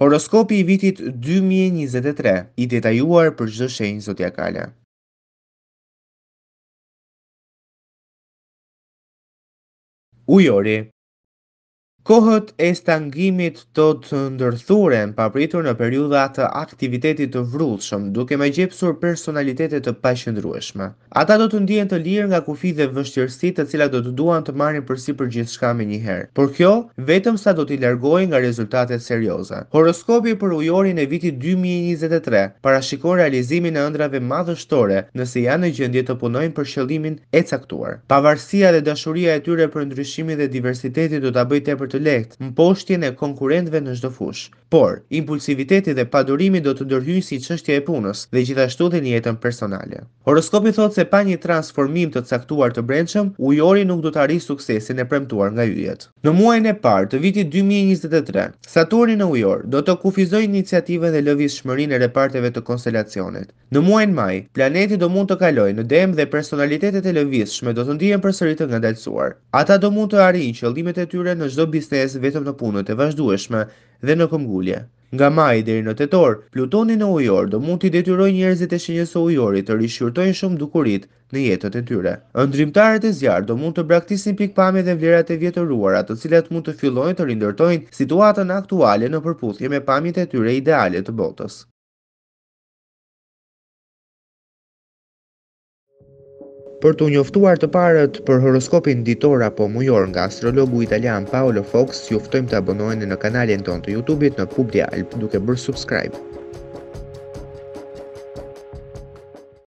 Horoskopi i vitit 2023, i detajuar për çdo shenjë zodiakale. Ujori, Kohët e stangimit do të ndërthure në papritur në periuda të aktivitetit të vrullshëm, duke me gjepsur personalitetet të pashëndrueshme. Ata do të ndijen të lirë nga kufi dhe vështjërsi të cila do të duan të marrin përsi për gjithë shka njëherë. Por kjo, vetëm sa do t'i largoj nga rezultatet serioza. Horoskopi për ujorin e vitit 2023 shiko realizimin e ëndrave madhështore nëse janë në gjendje të punojnë për shëllimin e caktuar. Pavarësia dhe dashuria e tyre për ndryshimin dhe diversitetin do t'a bëjt për të lehtë, mposhtjen e konkurentëve në çdo fush. Por, impulsiviteti dhe padurimi do të dërhyjë si qështje e punës dhe gjithashtu dhe në jetën personale. Horoskopi thotë se pa një transformim të caktuar të brendshëm, ujori nuk do të arrijë suksesin e premtuar nga yjet. Në muajin e parë të vitit 2023, Saturni në ujor do të kufizojë iniciativën dhe shmërin e reparteve të konstelacionit. Në muajin maj, planeti do mund të kalojë në dem dhe personalitetet e lëvizshme do të ndihen përsëri ngadalësuar. Ata do mund të arrijnë qëllimet e tyre në çdo listes vetëm në punët e vazhdueshme dhe në këmgullje. Nga maj deri në tetor, Plutoni në ujor do mund i detyroj njerëzit e shenjës o ujorit të rishurtojnë shumë dukurit në jetët e tyre. Ndrimtarët e zjarë do mund të braktisin pikpame dhe vlerat e vjetëruara të cilat mund të fillojnë të rindërtojnë situatën aktuale në përputhje me pamjet e tyre ideale të botës. për të njoftuar të parët për horoskopin ditor apo mujor nga astrologu italian Paolo Fox, juftojmë të abonojnë në kanalin ton të Youtube-it në Publia Alp duke bërë subscribe.